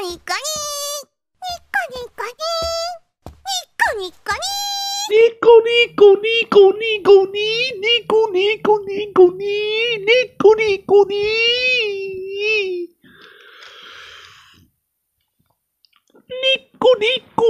コニコニーニコニコニーニコニコニーニコニコニコニコニニコニコニコニニコニコニニコニコ